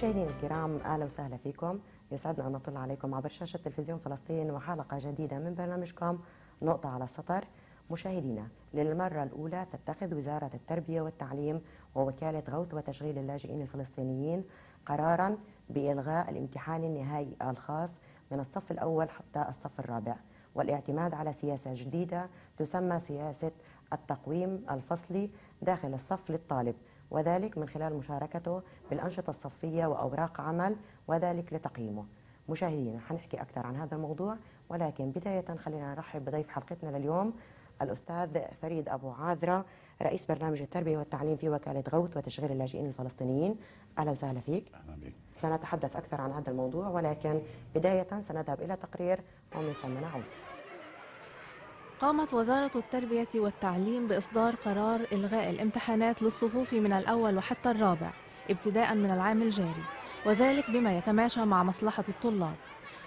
مشاهدينا الكرام اهلا وسهلا فيكم يسعدنا ان نطل عليكم عبر شاشه تلفزيون فلسطين وحلقه جديده من برنامجكم نقطه على السطر مشاهدينا للمره الاولى تتخذ وزاره التربيه والتعليم ووكاله غوث وتشغيل اللاجئين الفلسطينيين قرارا بالغاء الامتحان النهائي الخاص من الصف الاول حتى الصف الرابع والاعتماد على سياسه جديده تسمى سياسه التقويم الفصلي داخل الصف للطالب وذلك من خلال مشاركته بالأنشطة الصفية وأوراق عمل وذلك لتقييمه مشاهدينا حنحكي أكثر عن هذا الموضوع ولكن بداية خلينا نرحب بضيف حلقتنا لليوم الأستاذ فريد أبو عاذرة رئيس برنامج التربية والتعليم في وكالة غوث وتشغيل اللاجئين الفلسطينيين أهلا وسهلا فيك أهلا بك سنتحدث أكثر عن هذا الموضوع ولكن بداية سنذهب إلى تقرير ومن ثم نعود قامت وزارة التربية والتعليم بإصدار قرار إلغاء الامتحانات للصفوف من الأول وحتى الرابع ابتداء من العام الجاري وذلك بما يتماشى مع مصلحة الطلاب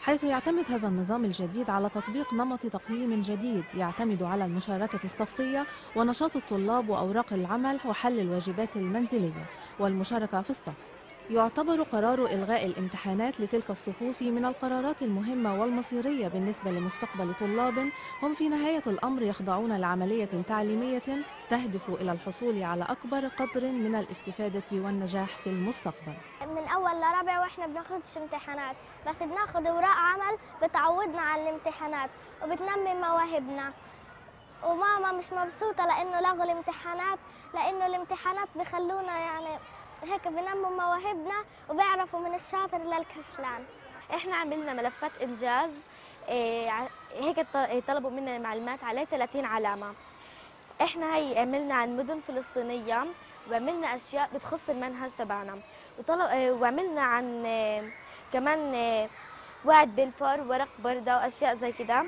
حيث يعتمد هذا النظام الجديد على تطبيق نمط تقييم جديد يعتمد على المشاركة الصفية ونشاط الطلاب وأوراق العمل وحل الواجبات المنزلية والمشاركة في الصف يعتبر قرار إلغاء الامتحانات لتلك الصفوف من القرارات المهمة والمصيرية بالنسبة لمستقبل طلاب هم في نهاية الأمر يخضعون لعملية تعليمية تهدف إلى الحصول على أكبر قدر من الاستفادة والنجاح في المستقبل من أول لرابع وإحنا بناخدش امتحانات بس بناخد أوراق عمل بتعودنا على الامتحانات وبتنمي مواهبنا وماما مش مبسوطة لأنه لغوا الامتحانات لأنه الامتحانات بخلونا يعني هيك بنموا مواهبنا وبيعرفوا من الشاطر للكسلان احنا عملنا ملفات انجاز إيه، هيك طلبوا منا معلومات عليه 30 علامه احنا هي عملنا عن مدن فلسطينيه وعملنا اشياء بتخص المنهج تبعنا وطلب إيه، وعملنا عن إيه، كمان وعد بالفور ورق برده واشياء زي كده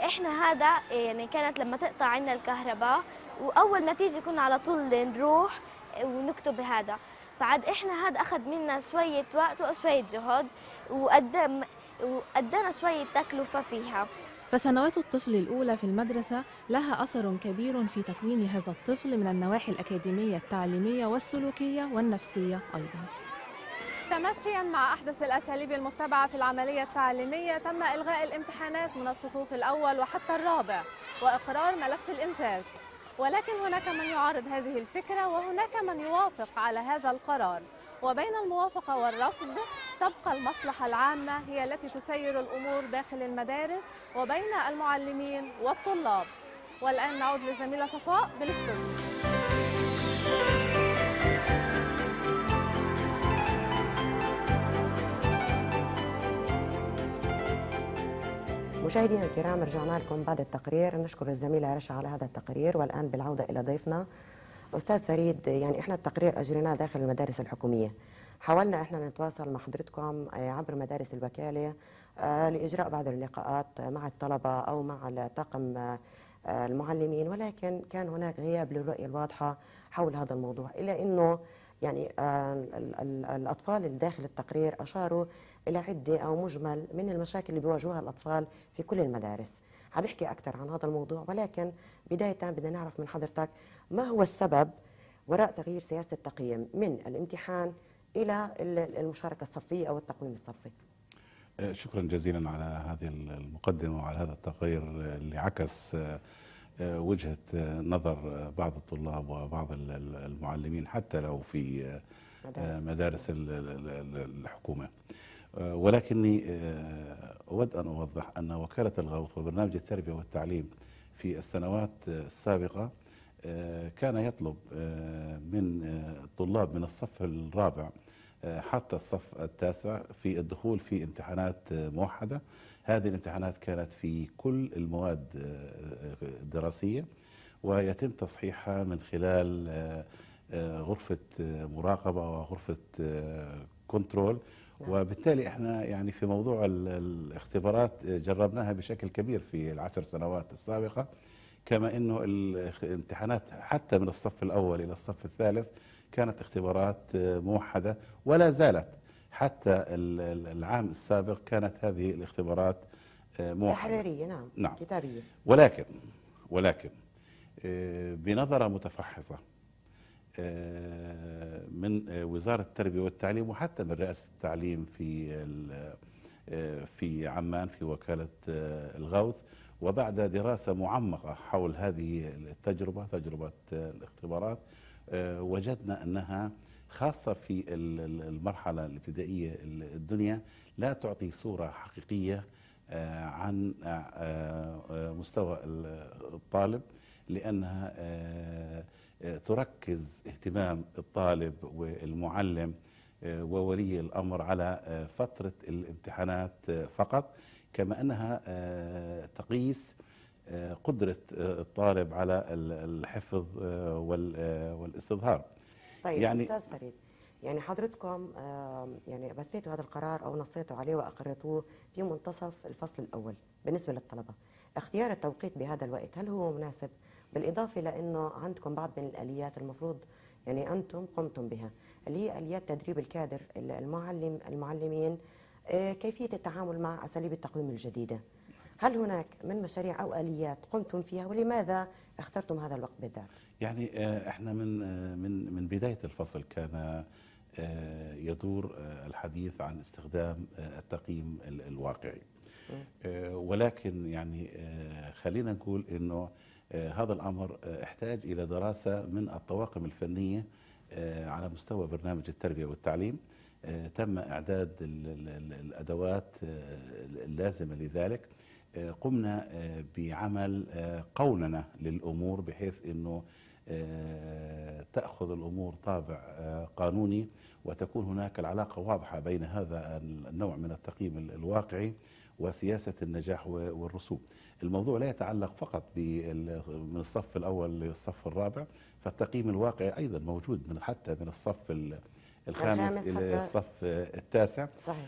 احنا هذا يعني كانت لما تقطع عنا الكهرباء واول ما تيجي كنا على طول نروح ونكتب هذا فعاد احنا هاد اخذ منا شويه وقت وشويه جهد وقدم وقدنا شويه تكلفه فيها فسنوات الطفل الأولى في المدرسة لها أثر كبير في تكوين هذا الطفل من النواحي الأكاديمية التعليمية والسلوكية والنفسية أيضا تمشيا مع أحدث الأساليب المتبعة في العملية التعليمية تم إلغاء الامتحانات من الصفوف الأول وحتى الرابع وإقرار ملف الإنجاز ولكن هناك من يعارض هذه الفكرة وهناك من يوافق على هذا القرار وبين الموافقة والرفض تبقى المصلحة العامة هي التي تسير الأمور داخل المدارس وبين المعلمين والطلاب والآن نعود للزميلة صفاء بالاستوديو مشاهدينا الكرام رجعنا لكم بعد التقرير نشكر الزميلة رشا على هذا التقرير والآن بالعودة إلى ضيفنا أستاذ فريد يعني إحنا التقرير أجريناه داخل المدارس الحكومية حاولنا إحنا نتواصل مع حضرتكم آه، عبر مدارس الوكالة آه، لإجراء بعض اللقاءات مع الطلبة أو مع الطاقم آه، المعلمين ولكن كان هناك غياب للرؤية الواضحة حول هذا الموضوع إلا أنه يعني الأطفال اللي داخل التقرير أشاروا إلى عدة أو مجمل من المشاكل اللي بيواجهوها الأطفال في كل المدارس حنحكي أكثر عن هذا الموضوع ولكن بداية بدنا نعرف من حضرتك ما هو السبب وراء تغيير سياسة التقييم من الامتحان إلى المشاركة الصفية أو التقويم الصفي أه، شكرا جزيلا على هذه المقدمة وعلى هذا التقرير اللي عكس أه، أه، وجهة نظر بعض الطلاب وبعض المعلمين حتى لو في مدارس الحكومة آه، ولكني آه، أود أن أوضح أن وكالة الغوث وبرنامج التربية والتعليم في السنوات آه، السابقة كان يطلب من الطلاب من الصف الرابع حتى الصف التاسع في الدخول في امتحانات موحدة هذه الامتحانات كانت في كل المواد الدراسية ويتم تصحيحها من خلال غرفة مراقبة وغرفة كنترول نعم. وبالتالي احنا يعني في موضوع الاختبارات جربناها بشكل كبير في العشر سنوات السابقة كما انه الامتحانات حتى من الصف الاول الى الصف الثالث كانت اختبارات آه، موحدة ولا زالت حتى العام السابق كانت هذه الاختبارات آه، موحدة تحريريه نعم, نعم. كتابية ولكن ولكن آه، بنظرة متفحصة آه، من آه، وزارة التربية والتعليم وحتى من رئاسة التعليم في آه، في عمان في وكالة الغوث وبعد دراسة معمقة حول هذه التجربة تجربة الاختبارات وجدنا أنها خاصة في المرحلة الابتدائية الدنيا لا تعطي صورة حقيقية عن مستوى الطالب لأنها تركز اهتمام الطالب والمعلم آه، وولي الأمر على آه، فترة الامتحانات آه، فقط كما أنها تقيس قدرة الطالب على الحفظ والاستظهار طيب يعني أستاذ فريد يعني حضرتكم يعني بثيتوا هذا القرار أو نصيتوا عليه وأقرتوه في منتصف الفصل الأول بالنسبة للطلبة اختيار التوقيت بهذا الوقت هل هو مناسب؟ بالإضافة لأنه عندكم بعض من الآليات المفروض يعني أنتم قمتم بها اللي هي آليات تدريب الكادر المعلم المعلمين آه، كيفية التعامل مع أساليب التقويم الجديدة هل هناك من مشاريع أو آليات قمتم فيها ولماذا اخترتم هذا الوقت بالذات؟ يعني آه، احنا من آه، من من بداية الفصل كان يدور الحديث عن استخدام التقييم الواقعي ولكن يعني خلينا نقول انه آه، هذا الأمر احتاج آه، إلى دراسة من الطواقم الفنية آه، على مستوى برنامج التربية والتعليم تم إعداد الأدوات اللازمة لذلك قمنا بعمل قوننة للأمور بحيث أنه تأخذ الأمور طابع قانوني وتكون هناك العلاقة واضحة بين هذا النوع من التقييم الواقعي وسياسة النجاح والرسوب الموضوع لا يتعلق فقط من الصف الأول للصف الرابع فالتقييم الواقعي أيضا موجود من حتى من الصف الخامس إلى الصف التاسع صحيح.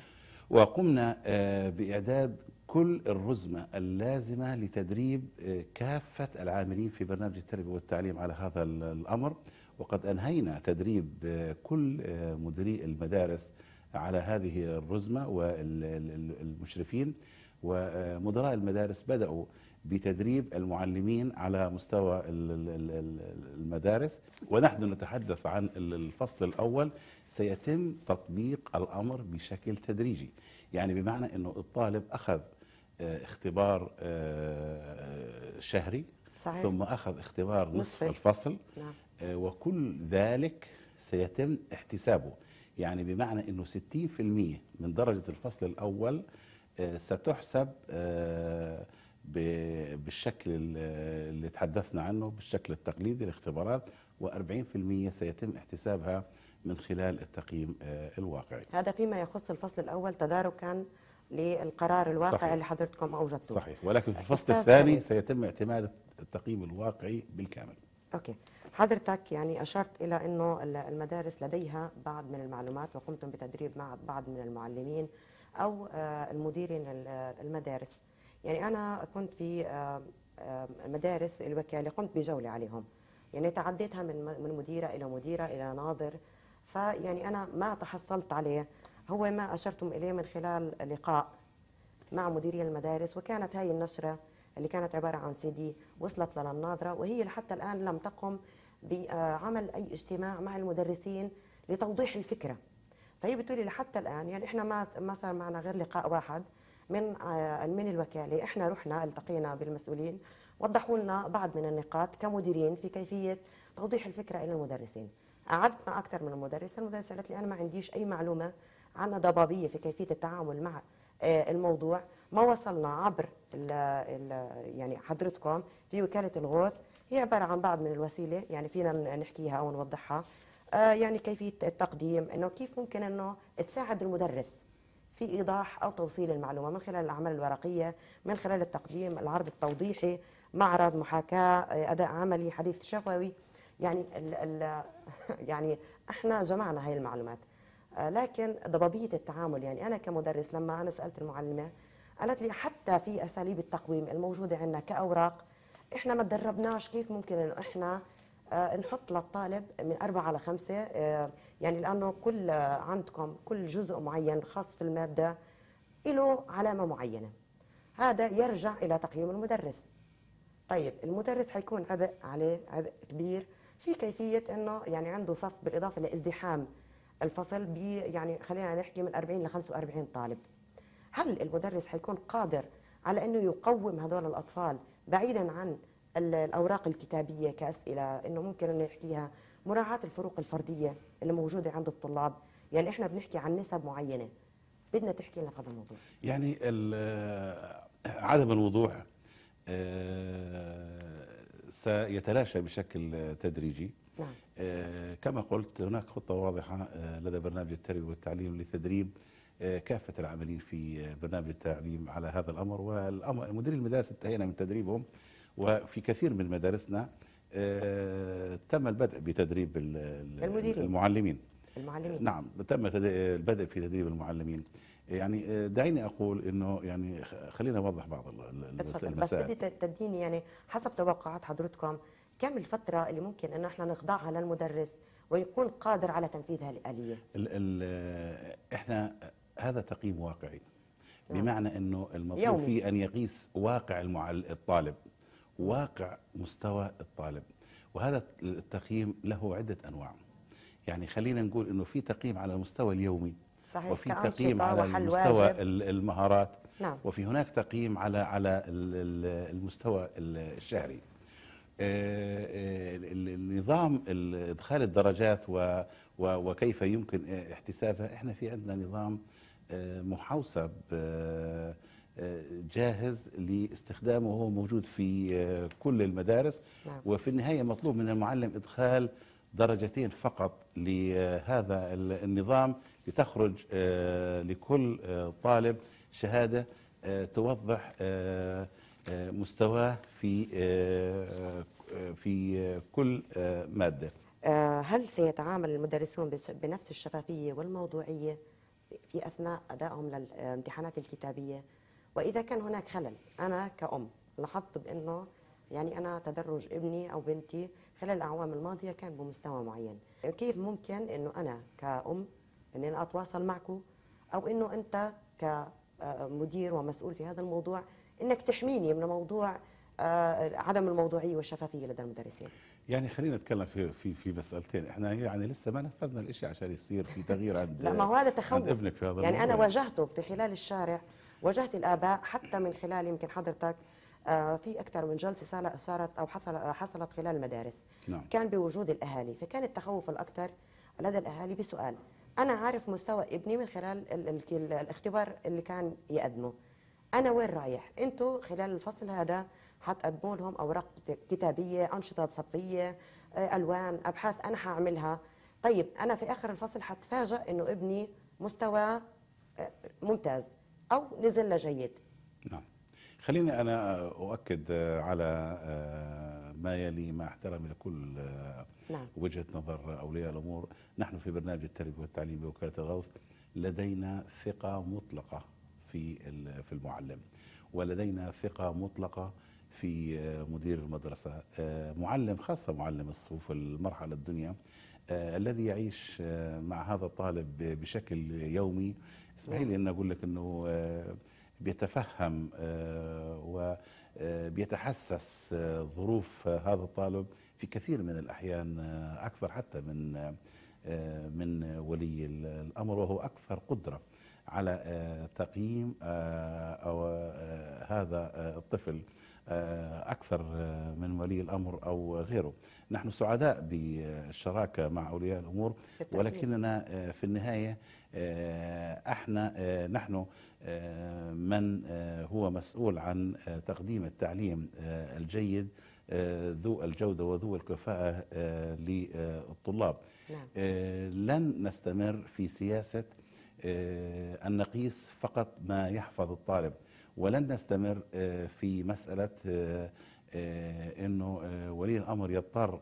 وقمنا آه، بإعداد كل الرزمة اللازمة لتدريب آه، كافة العاملين في برنامج التربية والتعليم على هذا الأمر وقد أنهينا تدريب آه، كل مديري المدارس على هذه الرزمة والمشرفين ومدراء المدارس بدأوا بتدريب المعلمين على مستوى المدارس ونحن نتحدث عن الفصل الأول سيتم تطبيق الأمر بشكل تدريجي يعني بمعنى أنه الطالب أخذ آه، اختبار آه، شهري صحيح. ثم أخذ اختبار نصف الفصل نعم. آه، وكل ذلك سيتم احتسابه يعني بمعنى أنه 60% من درجة الفصل الأول آه، ستحسب آه، بالشكل اللي تحدثنا عنه بالشكل التقليدي الاختبارات و40% سيتم احتسابها من خلال التقييم آه، الواقعي هذا فيما يخص الفصل الأول تداركا للقرار الواقع صحيح. اللي حضرتكم أوجدتوه صحيح ولكن في الفصل الثاني سيتم اعتماد التقييم الواقعي بالكامل أوكي حضرتك يعني أشرت إلى أنه المدارس لديها بعض من المعلومات وقمتم بتدريب مع بعض من المعلمين أو آه، المديرين المدارس يعني أنا كنت في آه، آه، مدارس الوكالة قمت بجولة عليهم يعني تعديتها من من مديرة إلى مديرة إلى ناظر فيعني أنا ما تحصلت عليه هو ما أشرتم إليه من خلال لقاء مع مديري المدارس وكانت هاي النشرة اللي كانت عبارة عن سي دي وصلت للناظرة وهي حتى الآن لم تقم بعمل اي اجتماع مع المدرسين لتوضيح الفكره فهي بتقولي لحتى الان يعني احنا ما ما صار معنا غير لقاء واحد من آه، من الوكاله احنا رحنا التقينا بالمسؤولين وضحوا لنا بعض من النقاط كمديرين في كيفيه توضيح الفكره الى المدرسين قعدت مع اكثر من مدرسه المدرسه قالت لي انا ما عنديش اي معلومه عن ضبابيه في كيفيه التعامل مع آه، الموضوع ما وصلنا عبر ال الـ يعني حضرتكم في وكاله الغوث هي عباره عن بعض من الوسيله يعني فينا نحكيها او نوضحها آه، يعني كيفيه التقديم انه كيف ممكن انه تساعد المدرس في ايضاح او توصيل المعلومه من خلال الاعمال الورقيه من خلال التقديم العرض التوضيحي معرض محاكاه آه، اداء عملي حديث شفوي يعني الـ الـ يعني احنا جمعنا هاي المعلومات آه، لكن ضبابيه التعامل يعني انا كمدرس لما انا سالت المعلمه قالت لي حتى في اساليب التقويم الموجوده عندنا كاوراق احنا ما تدربناش كيف ممكن انه احنا آه، نحط للطالب من أربعة لخمسة آه، يعني لأنه كل عندكم كل جزء معين خاص في المادة له علامة معينة هذا يرجع إلى تقييم المدرس طيب المدرس حيكون عبء عليه عبء كبير في كيفية أنه يعني عنده صف بالإضافة لازدحام الفصل ب يعني خلينا نحكي من 40 ل 45 طالب هل المدرس حيكون قادر على أنه يقوم هذول الأطفال بعيدا عن الأوراق الكتابية كأسئلة أنه ممكن أنه يحكيها مراعاة الفروق الفردية اللي موجودة عند الطلاب يعني إحنا بنحكي عن نسب معينة بدنا تحكي لنا في هذا الموضوع يعني عدم الوضوح آه، سيتلاشى بشكل تدريجي نعم. آه، كما قلت هناك خطة واضحة آه، لدى برنامج التربية والتعليم لتدريب كافه العاملين في برنامج التعليم على هذا الامر والامر المدارس انتهينا من تدريبهم وفي كثير من مدارسنا آه، تم البدء بتدريب المديرين. المعلمين المعلمين نعم تم البدء في تدريب المعلمين يعني آه، دعيني اقول انه يعني خلينا اوضح بعض المسائل بس بدي تديني يعني حسب توقعات حضرتكم كم الفتره اللي ممكن ان احنا نخضعها للمدرس ويكون قادر على تنفيذ هالآلية احنا هذا تقييم واقعي نعم. بمعنى أنه المطلوب فيه أن يقيس واقع المعل... الطالب واقع مستوى الطالب وهذا التقييم له عدة أنواع يعني خلينا نقول أنه في تقييم على المستوى اليومي صحيح وفي تقييم على مستوى المهارات نعم. وفي هناك تقييم على على المستوى الشهري آه، آه، النظام ادخال الدرجات وكيف يمكن احتسابها احنا في عندنا نظام محوسب آه، جاهز لاستخدامه وهو موجود في آه، كل المدارس نعم. وفي النهاية مطلوب من المعلم إدخال درجتين فقط لهذا النظام لتخرج آه، لكل طالب شهادة توضح مستواه في في كل مادة هل سيتعامل المدرسون بنفس الشفافية والموضوعية في اثناء ادائهم للامتحانات الكتابيه واذا كان هناك خلل انا كأم لاحظت بانه يعني انا تدرج ابني او بنتي خلال الاعوام الماضيه كان بمستوى معين كيف ممكن انه انا كأم اني أنا اتواصل معكم او انه انت كمدير ومسؤول في هذا الموضوع انك تحميني من موضوع آه، عدم الموضوعيه والشفافيه لدى المدرسين يعني خلينا نتكلم في في في مسالتين احنا يعني لسه ما نفذنا الشيء عشان يصير في تغيير عند لا ما هو هذا تخوف ابنك في هذا يعني انا يعني. واجهته في خلال الشارع واجهت الاباء حتى من خلال يمكن حضرتك آه، في اكثر من جلسه صارت او حصل حصلت خلال المدارس نعم. كان بوجود الاهالي فكان التخوف الاكثر لدى الاهالي بسؤال انا عارف مستوى ابني من خلال ال ال ال الاختبار اللي كان يقدمه انا وين رايح انتم خلال الفصل هذا حتقدموا لهم اوراق كتابيه انشطه صفيه آه، الوان ابحاث انا حاعملها طيب انا في اخر الفصل حتفاجئ انه ابني مستوى آه، ممتاز او نزل لجيد نعم خليني انا اؤكد آه، على ما يلي مع احترامي لكل نعم. وجهه نظر اولياء الامور نحن في برنامج التربيه والتعليم بوكاله الغوث لدينا ثقه مطلقه في في المعلم ولدينا ثقه مطلقه في آه، مدير المدرسة آه، معلم خاصة معلم الصفوف المرحلة الدنيا آه، الذي يعيش مع هذا الطالب بشكل يومي اسمحي لي ان اقول لك انه بيتفهم وبيتحسس ظروف هذا الطالب في كثير من الاحيان اكثر حتى من من ولي الامر وهو اكثر قدره على تقييم هذا الطفل آه، أكثر آه، من ولي الأمر أو غيره نحن سعداء بالشراكة مع أولياء الأمور ولكننا آه، في النهاية احنا نحن من هو مسؤول عن تقديم التعليم الجيد ذو الجودة وذو الكفاءة للطلاب نعم. لن نستمر في سياسة النقيس فقط ما يحفظ الطالب ولن نستمر آه، في مسألة آه، آه، أنه ولي الأمر يضطر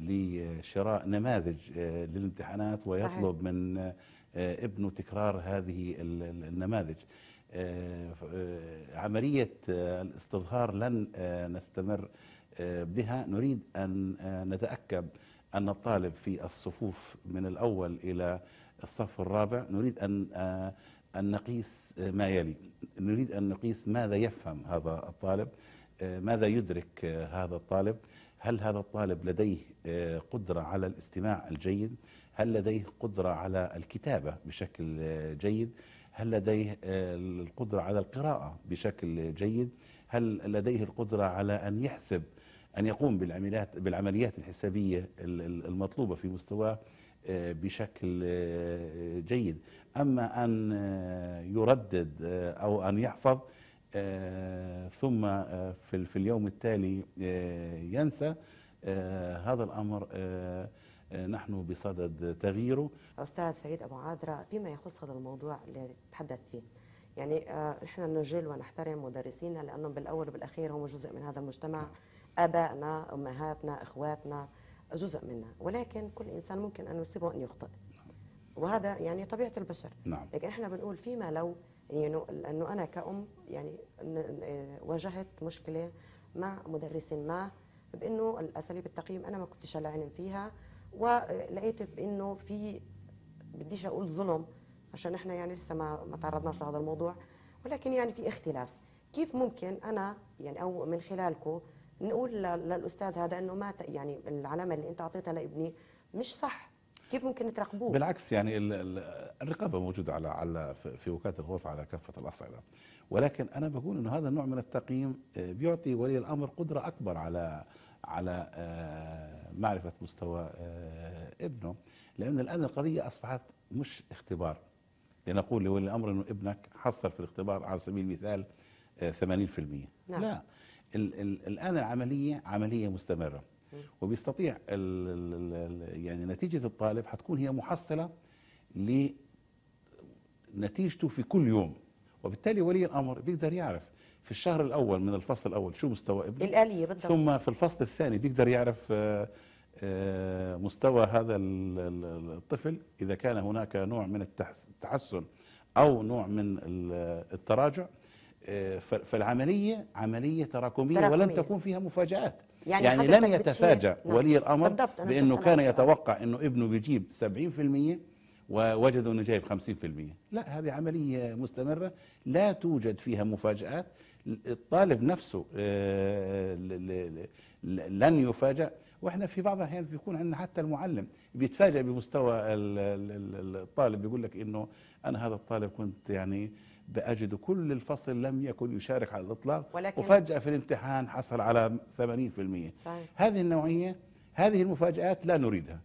لشراء نماذج للامتحانات ويطلب من ابنه تكرار هذه النماذج عملية الاستظهار لن نستمر بها نريد أن نتأكد أن الطالب في الصفوف من الأول إلى الصف الرابع نريد أن أن نقيس ما يلي نريد أن نقيس ماذا يفهم هذا الطالب آه، ماذا يدرك آه، هذا الطالب هل هذا الطالب لديه آه، قدرة على الاستماع الجيد هل لديه قدرة على الكتابة بشكل جيد هل لديه القدرة على القراءة بشكل جيد هل لديه القدرة على أن يحسب أن يقوم بالعمليات, بالعمليات الحسابية المطلوبة في مستواه بشكل جيد أما أن آه، يردد آه، أو أن يحفظ آه، ثم في اليوم التالي ينسى هذا الأمر نحن بصدد تغييره أستاذ فريد أبو عادرة فيما يخص هذا الموضوع اللي تحدث فيه يعني نحن نجل ونحترم مدرسينا لأنهم بالأول وبالأخير هم جزء من هذا المجتمع أبائنا أمهاتنا إخواتنا جزء منا ولكن كل إنسان ممكن أن يصيبه أن يخطئ وهذا يعني طبيعه البشر نعم. لكن احنا بنقول فيما لو يعني انه انا كأم يعني واجهت مشكله مع مدرس ما بانه الاساليب التقييم انا ما كنتش على علم فيها ولقيت بانه في بديش اقول ظلم عشان احنا يعني لسه ما ما تعرضناش لهذا الموضوع ولكن يعني في اختلاف كيف ممكن انا يعني او من خلالكم نقول للاستاذ هذا انه ما يعني العلامه اللي انت اعطيتها لابني مش صح كيف ممكن تراقبوه؟ بالعكس يعني الرقابه موجوده على على في وكاله الغوث على كافه الاصعده ولكن انا بقول انه هذا النوع من التقييم آه، بيعطي ولي الامر قدره اكبر على على آه، معرفه مستوى آه، ابنه لان الان القضيه اصبحت مش اختبار لنقول لولي الامر انه ابنك حصل في الاختبار على سبيل المثال 80% نعم. لا الان العمليه عمليه مستمره وبيستطيع ال ال الـ يعني نتيجه الطالب حتكون هي محصله لنتيجته في كل يوم وبالتالي ولي الامر بيقدر يعرف في الشهر الاول من الفصل الاول شو مستوى ابنه الاليه بالضبط ثم في الفصل الثاني بيقدر يعرف آه، آه، مستوى هذا الطفل اذا كان هناك نوع من التحسن او نوع من التراجع فالعملية عملية تراكمية, تراكمية ولن تكون فيها مفاجآت يعني, يعني لن يتفاجأ نعم. ولي الأمر بأنه كان يتوقع أنه ابنه بيجيب 70% ووجدوا أنه جايب 50% لا هذه عملية مستمرة لا توجد فيها مفاجآت الطالب نفسه آه، لن يفاجأ واحنا في بعض الاحيان بيكون عندنا حتى المعلم بيتفاجئ بمستوى الطالب بيقول لك انه انا هذا الطالب كنت يعني بأجد كل الفصل لم يكن يشارك على الإطلاق ولكن وفجأة في الامتحان حصل على 80% صحيح. هذه النوعية هذه المفاجآت لا نريدها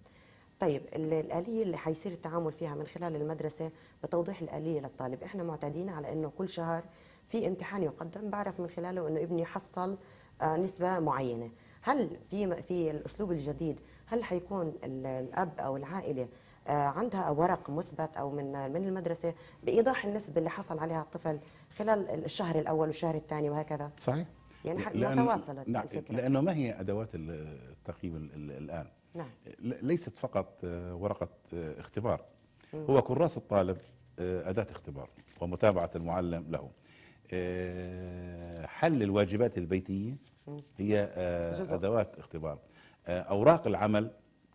طيب الآلية اللي حيصير التعامل فيها من خلال المدرسة بتوضيح الآلية للطالب إحنا معتادين على أنه كل شهر في امتحان يقدم بعرف من خلاله أنه ابني حصل آه، نسبة معينة هل في في الأسلوب الجديد هل حيكون الأب أو العائلة آه، عندها ورق مثبت او من من المدرسه بايضاح النسبه اللي حصل عليها الطفل خلال الشهر الاول والشهر الثاني وهكذا صحيح يعني لأن متواصله نعم الفكره لانه ما هي ادوات التقييم الان نعم ليست فقط آه، ورقه آه، اختبار هو كراس الطالب اداه اختبار ومتابعه المعلم له حل الواجبات البيتيه هي ادوات اختبار اوراق العمل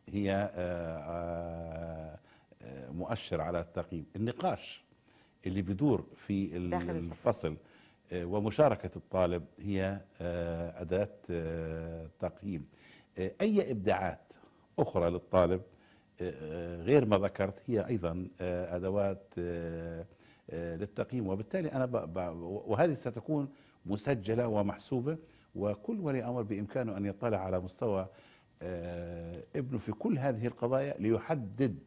هي آه، آه، آه، مؤشر على التقييم النقاش اللي بيدور في الفصل ومشاركة الطالب هي أداة تقييم أي إبداعات أخرى للطالب غير ما ذكرت هي أيضا أدوات للتقييم وبالتالي أنا وهذه ستكون مسجلة ومحسوبة وكل ولي أمر بإمكانه أن يطلع على مستوى آه، ابنه في كل هذه القضايا ليحدد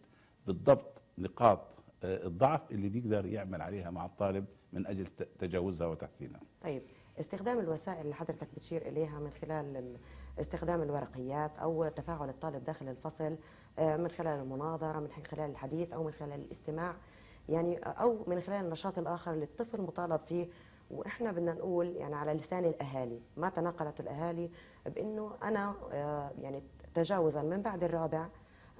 بالضبط نقاط آه، الضعف اللي بيقدر يعمل عليها مع الطالب من أجل تجاوزها وتحسينها طيب استخدام الوسائل اللي حضرتك بتشير إليها من خلال استخدام الورقيات أو تفاعل الطالب داخل الفصل آه، من خلال المناظرة من خلال الحديث أو من خلال الاستماع يعني أو من خلال النشاط الآخر اللي الطفل مطالب فيه واحنا بدنا نقول يعني على لسان الاهالي ما تناقلت الاهالي بانه انا آه، يعني تجاوزا من بعد الرابع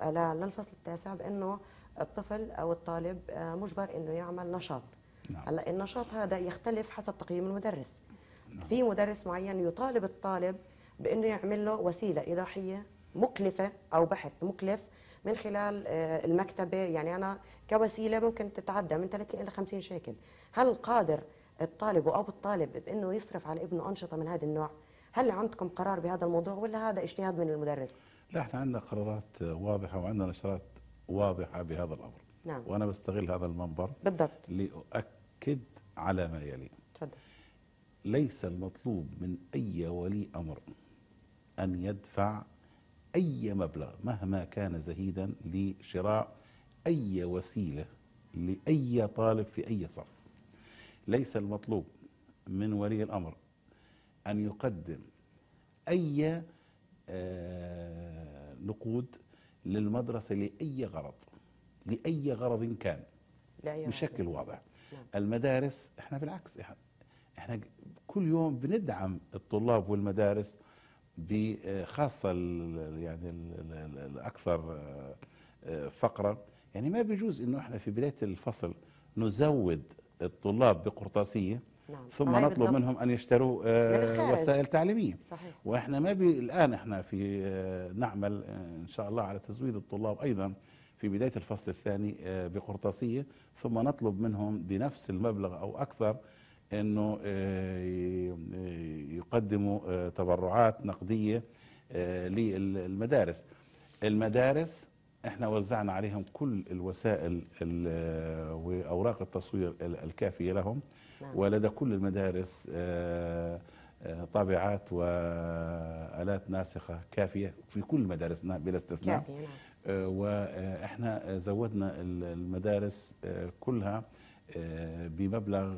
آه، للفصل التاسع بانه الطفل او الطالب آه، مجبر انه يعمل نشاط نعم. هلا النشاط هذا يختلف حسب تقييم المدرس نعم. في مدرس معين يطالب الطالب بانه يعمل له وسيله اضاحيه مكلفه او بحث مكلف من خلال المكتبه يعني انا كوسيله ممكن تتعدى من 30 الى 50 شيكل هل قادر الطالب أو الطالب بأنه يصرف على ابنه أنشطة من هذا النوع هل عندكم قرار بهذا الموضوع ولا هذا اجتهاد من المدرس؟ لا احنا عندنا قرارات واضحة وعندنا نشرات واضحة بهذا الأمر نعم. وأنا بستغل هذا المنبر بالضبط لأؤكد على ما يلي تفضل ليس المطلوب من أي ولي أمر أن يدفع أي مبلغ مهما كان زهيدا لشراء أي وسيلة لأي طالب في أي صف ليس المطلوب من ولي الأمر أن يقدم أي آه، نقود للمدرسة لأي غرض لأي غرض كان بشكل واضح نعم. المدارس احنا بالعكس احنا, كل يوم بندعم الطلاب والمدارس بخاصة آه، يعني الأكثر آه، فقرة يعني ما بيجوز انه احنا في بداية الفصل نزود الطلاب بقرطاسيه نعم. ثم طيب نطلب بالضبط. منهم ان يشتروا آه، من وسائل تعليميه صحيح. واحنا ما بي الان احنا في آه، نعمل آه، ان شاء الله على تزويد الطلاب ايضا في بدايه الفصل الثاني بقرطاسيه ثم نطلب منهم بنفس المبلغ او اكثر انه يقدموا تبرعات نقديه للمدارس المدارس احنا وزعنا عليهم كل الوسائل واوراق التصوير الكافيه لهم نعم. ولدى كل المدارس آه، آه، طابعات والات ناسخه كافيه في كل مدارسنا نعم، بلا استثناء نعم. آه، واحنا زودنا المدارس كلها بمبلغ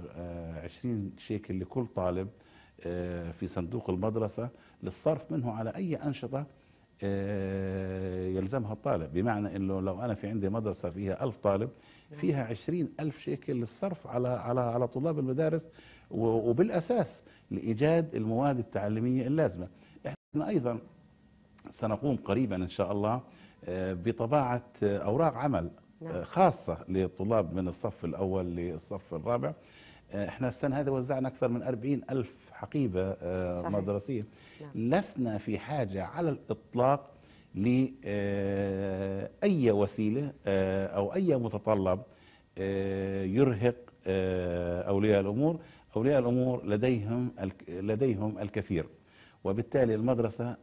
20 شيكل لكل طالب في صندوق المدرسه للصرف منه على اي انشطه يلزمها الطالب بمعنى انه لو انا في عندي مدرسه فيها ألف طالب فيها عشرين ألف شيكل للصرف على على على طلاب المدارس وبالاساس لايجاد المواد التعليميه اللازمه احنا ايضا سنقوم قريبا ان شاء الله آه، بطباعه اوراق عمل نعم. آه، خاصه للطلاب من الصف الاول للصف الرابع آه، احنا السنه هذه وزعنا اكثر من أربعين الف حقيبه صحيح. مدرسيه نعم. لسنا في حاجه على الاطلاق لأي وسيلة آه، أو أي متطلب آه، يرهق آه، أولياء الأمور أولياء الأمور لديهم لديهم الكثير وبالتالي المدرسة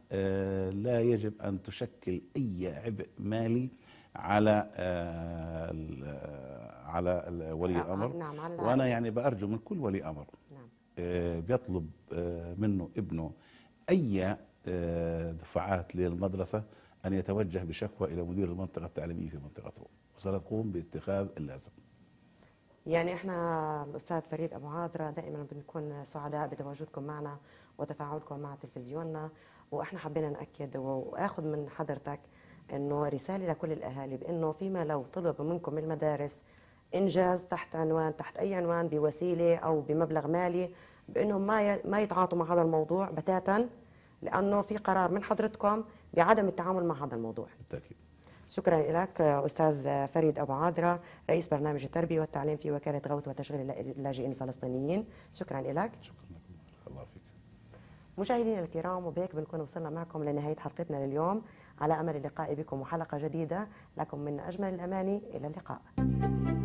لا يجب أن تشكل أي عبء مالي على على ولي نعم، الأمر نعم وأنا يعني بأرجو من كل ولي أمر نعم بيطلب منه ابنه أي دفعات للمدرسة أن يتوجه بشكوى إلى مدير المنطقة التعليمية في منطقته وسنقوم باتخاذ اللازم يعني احنا الاستاذ فريد ابو عاذره دائما بنكون سعداء بتواجدكم معنا وتفاعلكم مع تلفزيوننا واحنا حبينا ناكد واخذ من حضرتك انه رساله لكل الاهالي بانه فيما لو طلب منكم المدارس انجاز تحت عنوان تحت اي عنوان بوسيله او بمبلغ مالي بانهم ما ما يتعاطوا مع هذا الموضوع بتاتا لانه في قرار من حضرتكم بعدم التعامل مع هذا الموضوع بالتاكيد شكرا لك استاذ فريد ابو عادره رئيس برنامج التربيه والتعليم في وكاله غوث وتشغيل اللاجئين الفلسطينيين شكرا لك شكرا الله فيك مشاهدينا الكرام وبهيك بنكون وصلنا معكم لنهايه حلقتنا لليوم على امل اللقاء بكم وحلقه جديده لكم من اجمل الاماني الى اللقاء